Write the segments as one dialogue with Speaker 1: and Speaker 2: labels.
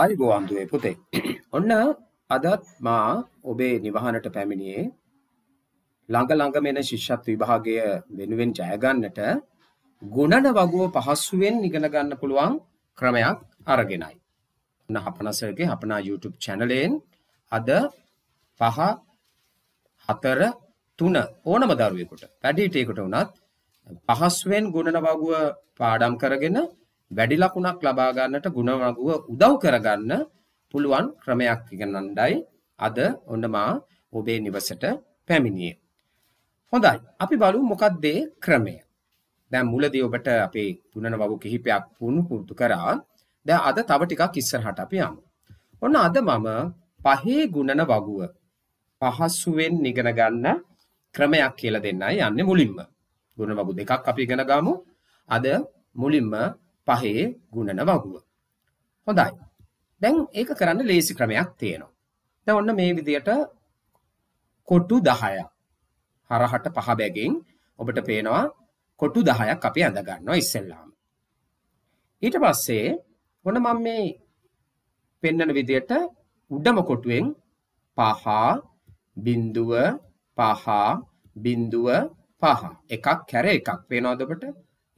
Speaker 1: ආයුබෝවන්දුවේ පුතේ. ඔන්න අදත් මා ඔබේ නිවහනට පැමිණියේ ළඟ ළඟ මෙන ශිෂ්‍යත් විභාගය වෙනුවෙන් ජයගන්නට ගුණන වගුව පහස්සුවෙන් ඉගෙන ගන්න පුළුවන් ක්‍රමයක් අරගෙනයි. ඔන්න හපනසගේ හපනා YouTube channelෙන් අද පහ හතර තුන ඕනම දරුවෙකුට වැඩිහිටියෙකුට වුණත් පහසුවෙන් ගුණන වගුව පාඩම් කරගෙන වැඩි ලකුණක් ලබා ගන්නට ಗುಣවගුව උදව් කරගන්න පුළුවන් ක්‍රමයක් ඉගෙනණ්ඩයි අද ඔන්න මා ඔබේ නිවසට පැමිණියේ. හොඳයි. අපි බලමු මොකක්ද ක්‍රමය. දැන් මුලදී ඔබට අපේ පුනන වගු කිහිපයක් පුහුණු පුරුදු කරා. දැන් අද තව ටිකක් ඉස්සරහට අපි යමු. ඔන්න අද මම පහේ ගුණන වගුව පහසුවෙන් ඉගෙන ගන්න ක්‍රමයක් කියලා දෙන්නයි යන්නේ මුලින්ම. ගුණ වගු දෙකක් අපි ඉගෙන ගමු. අද මුලින්ම පහේ ගුණන වගුව හොඳයි දැන් ඒක කරන්න ලේසි ක්‍රමයක් තියෙනවා දැ ඔන්න මේ විදියට කොටු දහය හරහට පහ බැගෙන් ඔබට පේනවා කොටු දහයක් අපි ඇඳගන්නවා ඉස්සෙල්ලාම ඊට පස්සේ ඔන්න මම මේ පෙන්නන විදියට උඩම කොටුවෙන් පහ බින්දුව පහ බින්දුව පහ එකක් කැර එකක් පේනවාදබට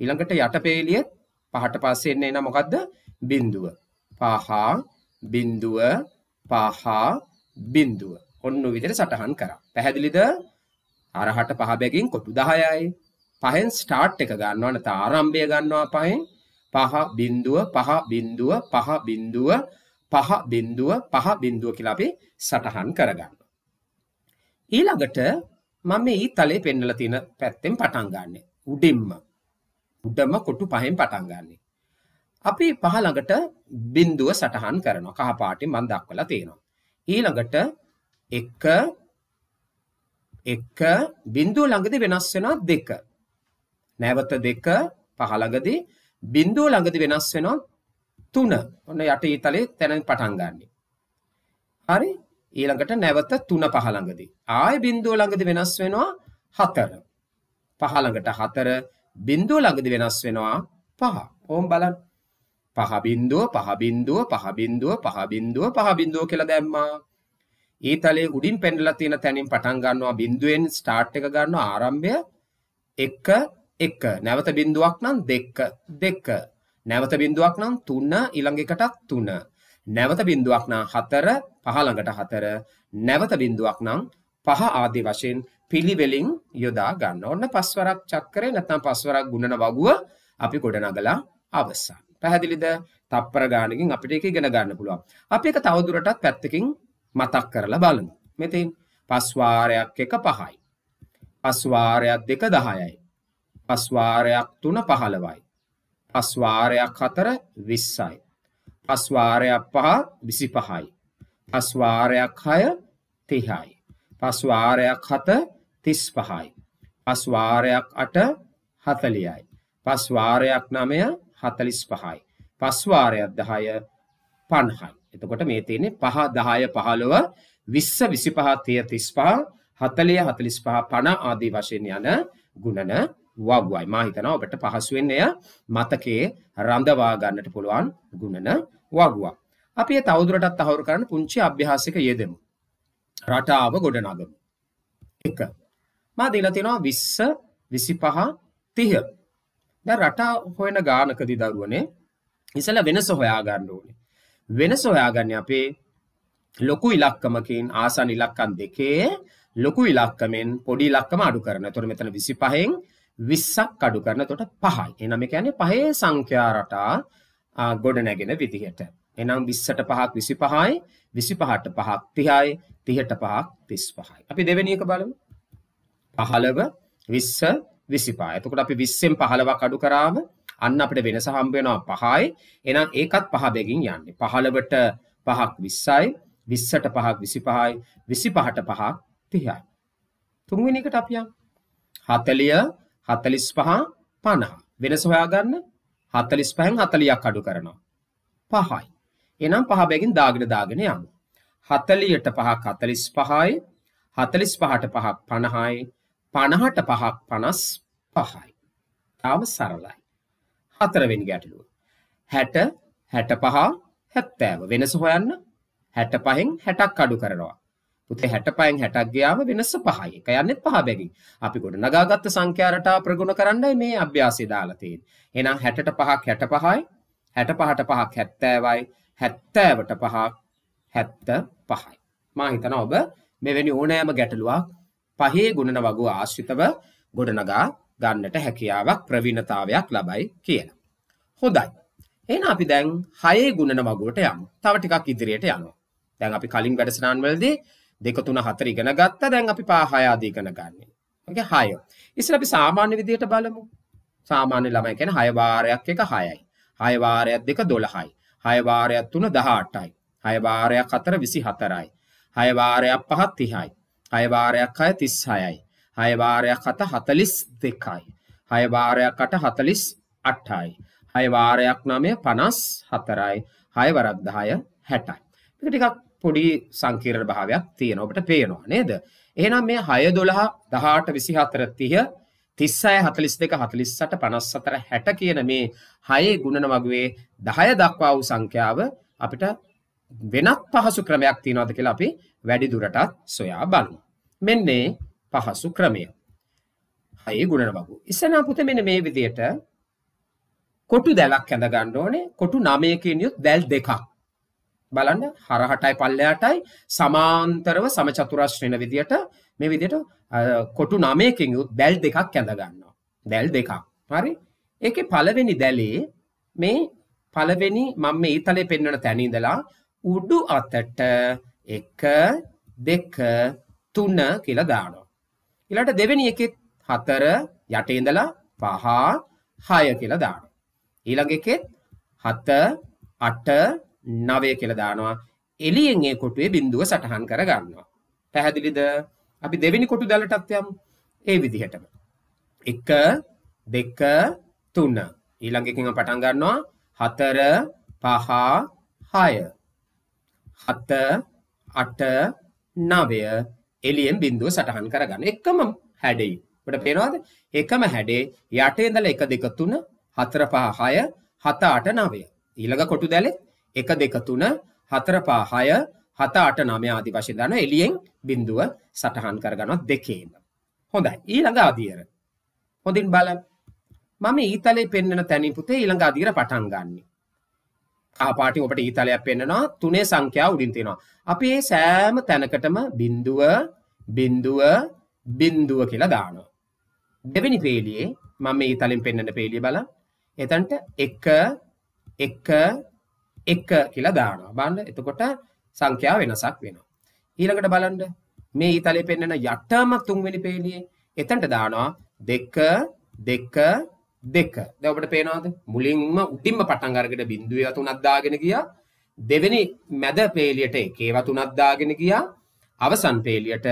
Speaker 1: ඊළඟට යටපේලියත් පහට පස්සේ එන්න එන මොකද්ද? බිඳුව. පහ බිඳුව පහ බිඳුව. ඔන්න විදිහට සටහන් කරා. පැහැදිලිද? අරහට පහ බැගින් කොටු 10යි. පහෙන් ස්ටාර්ට් එක ගන්නවා නැත්නම් ආරම්භය ගන්නවා පහෙන්. පහ බිඳුව පහ බිඳුව පහ බිඳුව පහ බිඳුව පහ බිඳුව කියලා අපි සටහන් කරගන්නවා. ඊළඟට මම මේ ඊතලේ පෙන්නලා තියෙන පැත්තෙන් පටන් ගන්නෙ. උඩින්ම උඩම කොටු පහෙන් පටන් ගන්න. අපි පහළඟට බින්දුව සටහන් කරනවා කහපාටි මන් දක්වලා තියෙනවා. ඊළඟට එක එක බින්දුව ළඟදී වෙනස් වෙනවා දෙක. නැවත දෙක පහළඟදී බින්දුව ළඟදී වෙනස් වෙනවා තුන. ඔන්න යට ඊතලේ තැනින් පටන් ගන්න. හරි? ඊළඟට නැවත තුන පහළඟදී. ආය බින්දුව ළඟදී වෙනස් වෙනවා හතර. පහළඟට හතර බින්දුව ළඟදි වෙනස් වෙනවා පහ. ඕම් බලන්න. පහ බින්දුව පහ බින්දුව පහ බින්දුව පහ බින්දුව පහ බින්දුව කියලා දැම්මා. ඊතලයේ උඩින් පෙන්නලා තියෙන තැනින් පටන් ගන්නවා බින්දුවෙන් ස්ටාර්ට් එක ගන්නවා ආරම්භය 1 1 නැවත බින්දුවක් නම් 2 2 නැවත බින්දුවක් නම් 3 ඊළඟ එකටත් 3 නැවත බින්දුවක් නම් 4 පහ ළඟට 4 නැවත බින්දුවක් නම් පහ ආදී වශයෙන් පිළිවෙලින් යොදා ගන්න. ඔන්න පස්වරක් චක්‍රේ නැත්නම් පස්වරක් ගුණන වගුව අපි ගොඩනගලා අවසන්. පැහැදිලිද? තප්පර ගානකින් අපිට ඒක ඉගෙන ගන්න පුළුවන්. අපි ඒක තවදුරටත් පැත්තකින් මතක් කරලා බලමු. මෙතෙන් පස්වාරයක් එක 5යි. පස්වාරයක් දෙක 10යි. පස්වාරයක් තුන 15යි. පස්වාරයක් හතර 20යි. පස්වාරයක් පහ 25යි. පස්වාරයක් 6 30යි. පස්වාරයක් හත තිස් පහයි. පස්වාරයක් අට හතලියයි. පස්වාරයක් නමය හතලිස් පහයි. පස්වාරයක් දහය පණහයි. එතකොට මේ තියනෙ පහ දහය පහළුව විස්ස විසිපහ තිය තිස් පහ හතලිය හතලිස් පහ පණ ආදී වශයෙන් යන ගුණන වගුවයි මාහිතන ඔබට පහසුවෙන්නේය මතකේ රඳවා ගන්නට පුළුවන් ගුණන වගුවක්. අපි තවදුරටත් තහවුරු කරන්න පුංචි අභ්‍යාසික යෙදෙමු. රටාව ගොඩනගමු. එක මා දීලා තියෙනවා 20 25 30 දැන් රට හොයන ගානකදී දරුවනේ ඉසලා වෙනස හොයා ගන්න ඕනේ වෙනස හොයාගන්නේ අපේ ලොකු ඉලක්කමකින් ආසන ඉලක්කම් දෙකේ ලොකු ඉලක්කමෙන් පොඩි ඉලක්කම අඩු කරන. එතකොට මෙතන 25න් 20ක් අඩු කරන. එතකොට 5යි. එහෙනම් මේ කියන්නේ 5ේ සංඛ්‍යා රටා ගොඩ නැගෙන විදිහට. එහෙනම් 20ට 5ක් 25යි, 25ට 5ක් 30යි, 30ට 5ක් 35යි. අපි දෙවෙනි එක බලමු. පහළව විස්ස විසිපා එතකොට අපි විස්සෙන් පහළවක් අඩු කරාම අන්න අපිට වෙනස හම්බෙනවා පහයි එනම් ඒකත් පහ බැගින් යන්නේ පහළවට පහක් විස්සයි විස්සට පහක් විසි පහයි විසි පහට පහක් තිහයි තුන්වෙන එකට අපියම් හතලිය හතලිස් පහ පණහ වෙනස හොයාගන්න හතලිස් පහෙන් හතලියක් අඩු කරනවා පහයි එනම් පහ බැගින් දාගෙන දාගෙන යමු හතලියට පහක් හතලිස් පහයි හතලිස් පහට පහක් පණහයි පණහට පහක් පනස් පහයි තාම සරලයි හතරවෙනි ගැටලුව හැට හැට පහා හැත්තෑව වෙනස හොයන්න හැට පහෙන් හැටක් අඩු කරනවා පුතේ හැට පහෙන් හැටක් ගියාම වෙනස පහයි එක යන්නෙත් පහ බැගින් අපි ගොඩ නගාගත්ත සංඛ්‍යාරට ප්‍රගුණ කරන්නයි මේ අභ්‍යාසය දාලා තියෙන්නේ එහෙනම් හැටට පහක් හැට පහයි හැට පහට පහක් හැත්තෑවයි හැත්තෑවට පහක් හැත්ත පහයි මා හිතනවා ඔබ මෙවැනි ඕනෑම ගැටලුවක් පහේ ගුණන වගු ආශ්‍රිතව ගොඩනගා ගන්නට හැකියාවක් ප්‍රවීණතාවයක් ලබයි කියන. හොඳයි. එන අපි දැන් හයේ ගුණන වගුවට යමු තව ටිකක් ඉදිරියට යනු. දැන් අපි කලින් වැඩසනාන්වලදී දෙකතුන හතර ඉගෙන ගත්ත දැන් අපි පාහයාදී ගන ගන්නේ. හය. ඉස්සර අපි සාමාන්‍ය විදියට බලමු. සාමාන්‍ය ළමයි කියන හයවාරයක් එක හයයි. හයවාරයක් දෙක දොළහයි. හයවාරයක් තුන දහටයි. හයවාරයක් අතර විසි හතරයි. හයවාරයක් පහත් තිහයි. හයභාරයක් අය තිස් හයයි. හයභාරයක් අත හතලිස් දෙකයි. හයභාරයක් අට හතලිස් අට්ටයි. හයවාරයක් නමය පනස් හතරයි හයවරක්දාය හැටයි. ටිකක් පොඩි සංකීර භාවයක් තියෙන ඔබට පේනවා නේද. එහනම් මේ හය දොළහා දහට විසි හතරත්තිය තිස්සය හතලිස් දෙක හතලිස්සට පනස් සතර හැට කියන මේ හයේ ගුණන වගේ දහය දක්වා වූ සංඛ්‍යාව අපිට වෙනත් පහසු ක්‍රමයක් තියෙනවද කියලා අපි වැඩි දුරටත් සොයා බලමු. මෙන්නේ පහසු ක්‍රමය. හයේ ගුණන බගු. ඉස්සනා පුතේ මෙන්න මේ විදියට කොටු දැලක් ඇඳ ගන්න ඕනේ. කොටු 9කින් යුත් දැල් දෙකක්. බලන්න හරහටයි පල්ලයටයි සමාන්තරව සමචතුරස්ශ්‍රේණ විදියට මේ විදියට කොටු 9කින් යුත් දැල් දෙකක් ඇඳ ගන්නවා. දැල් දෙකක්. හරි? ඒකේ පළවෙනි දැලේ මේ පළවෙනි මම මේ ඊතලේ පෙන්වන තැන ඉඳලා උඩු අතට එක දෙක තුන කියලා දානවා. ඊළඟට දෙවෙනි එකෙත් හතර යට ඉඳලා පහ හය කියලා දානවා. ඊළඟ එකෙත් හත අට නවය කියලා දානවා. එළියෙන් ඒ කොටුවේ බිඳුව සටහන් කර ගන්නවා. පැහැදිලිද? අපි දෙවෙනි කොටු දැලටත් යමු. ඒ විදිහටම. 1 2 3 ඊළඟ එකෙන් පටන් ගන්නවා 4 5 6 හත අට නවය එලියෙන් බින්දුව සටහන් කරගන්න එකම හැඩයි ට පේෙනවාද එකම හැඩේ යට ඉඳල එක දෙක තුන හතර පාහය හත අට නවය ඊළඟ කොටු දැලෙත් එක දෙක තුන හතර පාහය හත අට නමය ආදි වශය දන එලියෙන් බින්දුව සටහන් කරගනොත් දෙකේම හොඳයි ඊළඟ අදියර හොඳින් බල මම ඊතලේ පෙන්න්න තැනිපුතේ ඊළඟ අදීර පටන් ගන්නේ ආපාටි ඔබට ඊතලයක් පෙන්න්නනවා තුනේ සංඛ්‍යා උඩින් තියෙනවා අපි ඒ සෑම තැනකටම බින්දුව බින්දුව බින්දුව කියලා දානවා දෙවෙනි පේලියේ මම මේ තලින් පෙන්න්නට පේලිය බල එතන්ට එක එක එක කියලා දානවා බන්න එතකොට සංඛ්‍යා වෙනසක් වෙනවා ඊළඟට බලන්ඩ මේ ඉතලේ පෙන්න්නන යටටම තුන්වෙනි පේලියේ එතන්ට දානවා දෙක දෙක දෙක දැවට පේනවාද මුලින්ම උටින්ම පටන්ගරකට බින්දුව තුනත්දාගෙන ගිය දෙවැනි මැද පේලියට එකේව තුනත්දාගෙන ගිය අවසන් පේලියට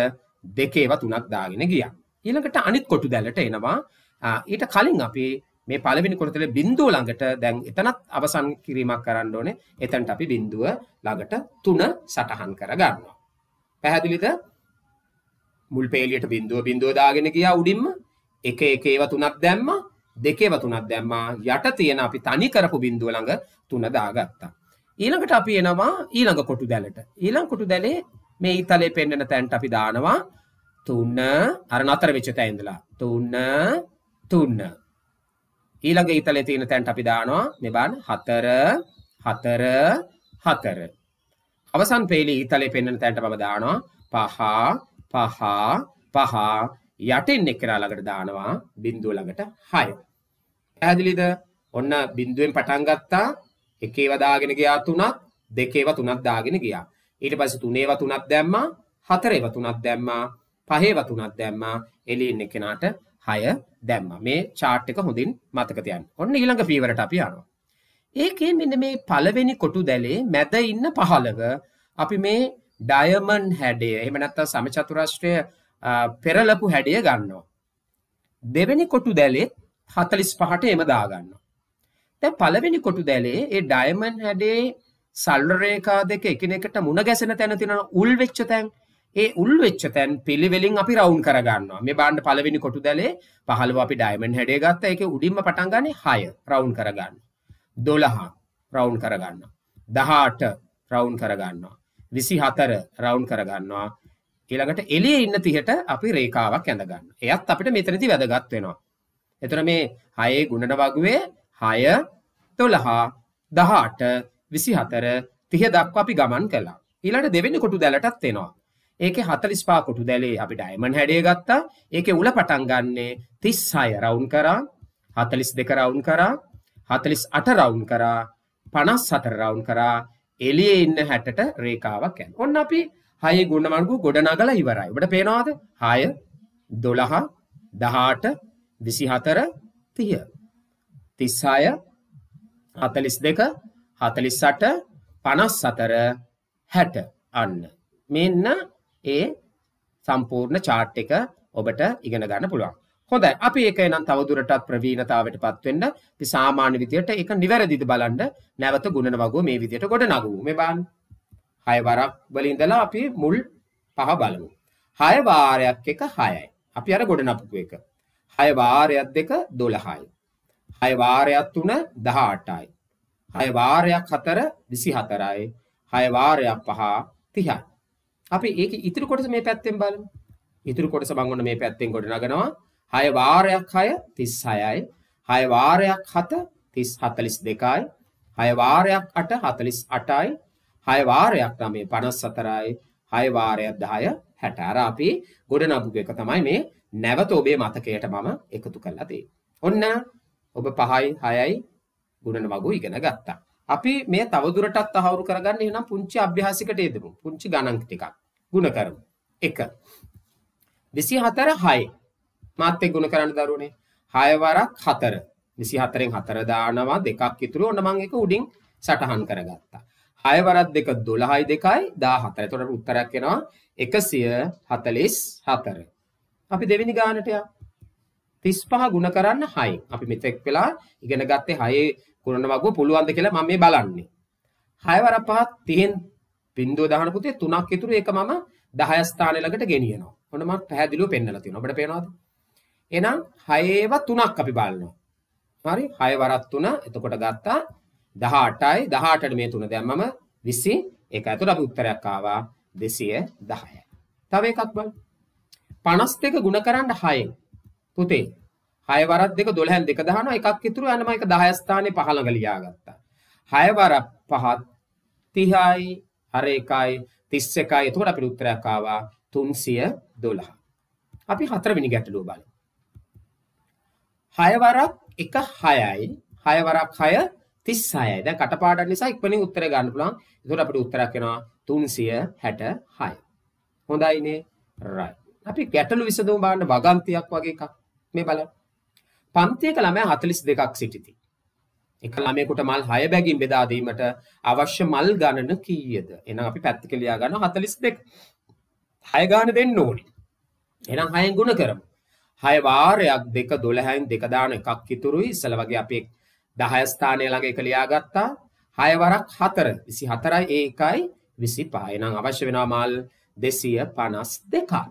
Speaker 1: දෙකේව තුනත්දාගෙන ගිය ඊළඟට අනිත් කොටු දැලට එනවා ඊට කලින් අපි මේ පලවෙනි කොටතල බින්දුව ළඟට දැන් එතනත් අවසන් කිරීමක් කරන්න ඕනේ එතැන්ට අපි බින්දුව ළඟට තුන සටහන් කරගන්නවා පැහැදිලිද මුල් පේලියට බින්දුව බින්දුව දාගෙන ගියා උඩින්ම එක එකේව තුනක් දැම්ම දෙකේව තුනක් දැම්මා යට තියෙන අපි තනි කරපු බිඳුව ළඟ තුන දාගත්තා. ඊළඟට අපි එනවා ඊළඟ කොටු දැලට. ඊළඟ කොටු දැලේ මේ ඊතලේ පෙන්වන තැන්ට අපි දානවා තුන අර නතර වෙච්ච තැන ඉඳලා තුන තුන ඊළඟ ඊතලේ තියෙන තැන්ට අපි දානවා මේ බලන්න හතර හතර හතර අවසන් පේලි ඊතලේ පෙන්වන තැන්ට මම දානවා පහ පහ පහ යටින් එක්කලා ළඟට දානවා බිඳුව ළඟට 6 පැහැදිලිද? ඔන්න බිඳුවෙන් පටන් ගත්තා. එකේව දාගෙන ගියා තුනක්, දෙකේව තුනක් දාගෙන ගියා. ඊට පස්සේ තුනේව තුනක් දැම්මා, හතරේව තුනක් දැම්මා, පහේව තුනක් දැම්මා. එළියේ ඉන්න කෙනාට 6 දැම්මා. මේ chart එක හොඳින් මතක තියන්න. ඔන්න ඊළඟ පීවරට අපි යනවා. ඒකේ මෙන්න මේ පළවෙනි කොටු දැලේ මැද ඉන්න 15 අපි මේ ඩයමන්ඩ් හැඩය එහෙම නැත්නම් සමචතුරස්‍රය පෙරලපු හැඩය ගන්නවා. දෙවෙනි කොටු දැලෙත් හතලිස් පහට එම දාගන්න තැ පලවෙනි කොටු දැලේ ඒ ඩයිමන් හැඩේ සල්රේකා දෙක එකනෙකට මුණ ගැසෙන තැන තින උල් වෙච්ච තැන් ඒ උල් වෙච්ච තැන් පිළිවෙලින් අපි රවුන් කරගන්න මේ බාන්ඩ පලවෙනි කොටු දැලේ පහළ අපි ඩයිමන් හැඩේ ගත්ත එක උඩින්ම පටන්ගන්නේ හය රවුන් කරගන්න දොළහා රවුන් කරගන්න දහාට රවුන් කරගන්නවා විසි හතර රවුන් කරගන්නවා ඊළඟට එලිය ඉන්න තිහට අපි රේකාවක් ඇඳගන්න එයත් අපිට මෙතනති වැදගත්වෙනවා එතර මේ හයේ ගුණට වගුවේ හය තොළහා දහාට විසි හතර තිය දක්වා අපි ගමන් කලා ඊලට දෙවෙනි කොටු දැලටත් එෙනවා ඒක හතලිස්පා කොටු දැලේ අපි ඩයිමන් හැඩේ ගත්තා ඒක උල පටන්ගන්නේ තිස් හය රවුන් කරා හතලිස් දෙක රවුන් කරා හතලිස් අට රවුන් කරා පනස් සට රවුන් කරා එලිය ඉන්න හැටට රේකාවක් ඇන් ඔන්න අපි හය ගුණමන්ගු ගොඩනගල ඉවරයි බට පේනවාද හය දොළහා දහාට විසිහතර තිය තිස්සාය හතලිස් දෙක හතලිස්සට පනස් සතර හැට අන්න මෙන්න ඒ සම්පූර්ණ චාට් එක ඔබට ඉගෙන ගන්න පුළුවන් හොඳයි අපි ඒක නම් තවදුරටත් ප්‍රවීණතාවට පත්වෙන්න අපි සාමාන්‍ය විදියට ඒක නිවැරදිද බලන්න නැවත ගුණන වගෝ මේ විදියට ගොඩ නගමු මේ බලන්න හය වරක් වලින් ඉඳලා අපි මුල් පහ බලමු හය වාරයක් එක හයයි අපි අර ගොඩ නපුව එක හය වාරයක් දෙක දොළහයි. හය වාරයක් තුන දහටයි. හය වාරයක් හතර විසි හතරයි හය වාරයක් පහා තිහයි. අපි ඒක ඉතුරු කොටස මේ පැත්තෙන් බලමු. ඉතුරු කොටස බංගොන්න මේ පැත්තෙන් ගොඩ නගනවා. හය වාරයක් 6 36යි. හය වාරයක් 7 30 42යි. හය වාරයක් 8 48යි. හය වාරයක් 9 54යි. හය වාරයක් 10 හැට අර අපි ගොඩනගු එක තමයි මේ නැවත ඔබේ මතකයට මම එකතු කරලා තියෙන්නේ. ඔන්න ඔබ 5යි 6යි ගුණන වගු ඉගෙන ගත්තා. අපි මේ තවදුරටත් තහවුරු කරගන්න එහෙනම් පුංචි අභ්‍යාසිකට යෙදමු. පුංචි ගණන් ටිකක් ගුණ කරමු. 1 24 6 මාත් එක්ක ගුණ කරන්න දරුවනේ. 6 වරක් 4. 24න් 4 දානවා දෙකක් ඉතුරු. ඔන්න මම ඒක උඩින් සටහන් කරගත්තා. හයවරත් දෙක දොළහයි දෙකයි දා හතර තොට උත්තරක් කෙනවා එකසිය හතලිස් හතර අපි දෙවිනි ගානටය තිස් පහ ගුණ කරන්න හයි අපි මෙතෙක් වෙලා ඉගෙන ගත්තේ හයේ කුණන වගේ පුළුවන්ද කියලා මම මේ බලන්නේ හයවර පහත් තියෙන් බින්දුව දහන පුතේ තුනක් ඉතුරු ඒක මම දහය ස්ථානය ළඟට ගෙනියනවා ඔන්න මම පැහැදිලිව පෙන්නලා තියෙනවා අපිට පේනවද එහෙනම් හයේව තුනක් අපි බලනවා හරි හයවරක් තුන එතකොට ගත්තා දහටයි දහටට මේ තුන දැම්මම විසි එක ඇතුළ අප උත්තරයක්කාවා දෙසිය දහය. තව එකක් බල පනස් දෙක ගුණ කරන්න හයෙන් පුතේ හයවරත් දෙක දොළහැන් දෙක දහන එකක් ඉතුරු යනම එක දහයස්ථානය පහළඟ ලියාගත්තා. හයවර පහත් තිහායි අර එකයි තිස්ස එකයි එතුකට අපි උත්තරයක්කාවා තුන්සිය දොළහ. අපි හතරවිනි ගැටලූ බල. හයවරක් එක හයයි හයවරක් හය තිස්සායයි දැන් කටපාඩම් නිසා ඉක්මනින් උත්තර ගන්න පුළුවන් එතකොට අපිට උත්තරයක් එනවා 366 හොඳයිනේ right අපි ගැටලු විසඳුම් බලන්න වගන්තියක් වගේ එකක් මේ බලන්න. පන්තියක ළමයා 42ක් සිටිති. එක ළමයෙකුට මල් 6 බැගින් බෙදා දීමට අවශ්‍ය මල් ගණන කීයද? එහෙනම් අපි පැත්තක ලියා ගන්න 42. 6 ගාන දෙන්න ඕනි. එහෙනම් 6න් ගුණ කරමු. 6 වාරයක් 2 12න් 2 දාන එකක් ඉතුරුයි. ඉස්සල වගේ අපි දහයස්ථානය ළඟ එක ලියාගත්තා හයවරක් හතර විසි හතරයි ඒකයි විසි පායනං අවශ්‍ය වෙන මල් දෙසිය පනස් දෙකා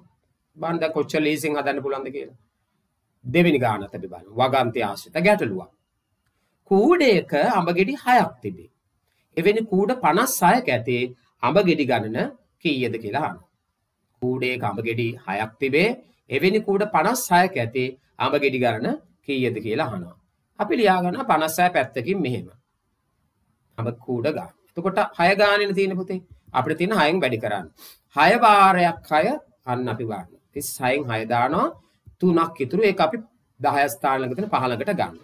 Speaker 1: බන්ධ කොච්ච ලේසින් හදන්න පුළන්ද කියලා දෙවිනි ගානත බිබල වගන්තය ආශ්‍රිත ගැටලුවක් කූඩයක අඹගෙඩි හයක් තිබේ එවැනි කූඩ පනස් සයක ඇතේ අඹගෙඩි ගණන කීයද කියලා කූඩේ අඹගෙඩි හයක් තිබේ එවැනි කූඩ පනස් සයක ඇතේ අඹගෙඩි ගණන කීයද කියලා හනවා අපි ලියාගන්න පනස්සෑ පැත්තකින් මෙහෙම හම කූඩ ගා එතකොට හය ගානන තියෙන පුතේ අපිට තියෙන හයෙන් වැඩි කරන්න හය වාරයක් හය අන්න අපි වාන්න තිස් හයින් හයදානවා තුනක් ඉතුරු ඒ අපි දහයස්ථානලකතන පහළකට ගන්න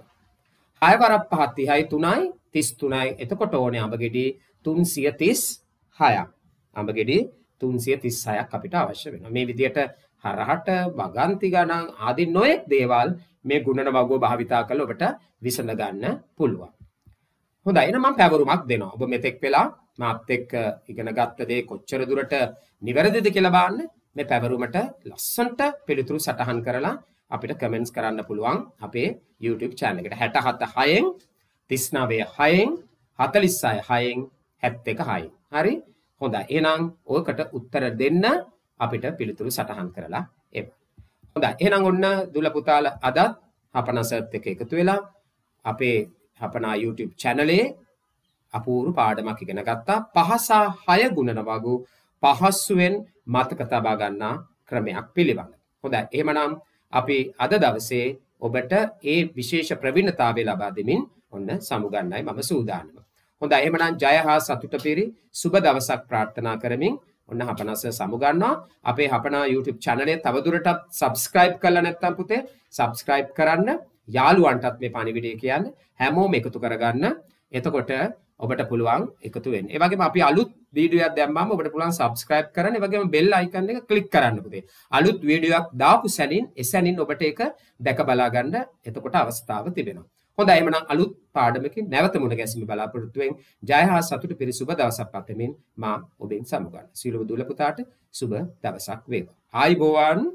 Speaker 1: හයවරක් පහත්ති හයි තුනයි තිස් තුනයි එතකොට ඕනේ අඹගෙඩි තුන්සිය තිස් හයක් අඹගෙඩි තුන්සිය තිස් හයක් අපිට අවශ්‍ය වෙන මේ විදියට හරහට වගන්ති ගණන් ආදි නොයෙක් දේවල් මේ ගුණන වගෝ භාවිතා කළ ඔබට විසඳගන්න පුළුවන්. හොඳයි එහෙනම් මම පැවරුමක් දෙනවා. ඔබ මෙතෙක් වෙලා මාත් එක්ක ඉගෙන ගත්ත දේ කොච්චර දුරට නිවැරදිද කියලා බලන්න මේ පැවරුමට ලස්සන්ට පිළිතුරු සටහන් කරලා අපිට කමෙන්ට්ස් කරන්න පුළුවන් අපේ YouTube channel එකට 676න් 39න් 46න් 71යි. හරි? හොඳයි. එහෙනම් ඔයකට උත්තර දෙන්න අපිට පිළිතුරු සටහන් කරලා එන්න. හොඳ එහෙනම් ඔන්න දුල පුතාල අදත් හපනසත් එක එකතු වෙලා අපේ හපනා YouTube චැනලේ අපූරු පාඩමක් ඉගෙන ගත්තා පහසා හය ගුණන වගු පහස්සුවෙන් මතක තබා ගන්නා ක්‍රමයක් පිළිබඳ. හොඳ එහෙමනම් අපි අද දවසේ ඔබට ඒ විශේෂ ප්‍රවිණතාවය ලබා දෙමින් ඔන්න සමුගන්නයි මම සූදානම. හොඳ එහෙමනම් ජය හා සතුට පිරි සුබ දවසක් ප්‍රාර්ථනා කරමින් ඔන්න හපනස්ස සමුගන්නවා අපේ හපනා YouTube චැනලේ තවදුරටත් සබස්ක්‍රයිබ් කරලා නැත්තම් පුතේ සබස්ක්‍රයිබ් කරන්න යාළුවන්ටත් මේ පණිවිඩය කියන්න හැමෝම එකතු කරගන්න එතකොට ඔබට පුළුවන් එකතු වෙන්න. ඒ වගේම අපි අලුත් වීඩියෝයක් දැම්මම ඔබට පුළුවන් subscribe කරන්න. ඒ වගේම bell icon එක click කරන්න පුතේ. අලුත් වීඩියෝවක් දාපු සැනින් එසැනින් ඔබට ඒක දැක බලා ගන්න එතකොට අවස්ථාව තිබෙනවා. හොඳ එමන අලුත් පාඩමකින් නැවතමුණ ගැසීම බලාපොරොත්තුවෙන් ජයහා සතුට පිරිසුබ දවසක් පතමින් මා ඔබෙන් සමුගන්න සිලුව දුලපුතාට සුබ දවසක් වේවා. ආයිබෝවන්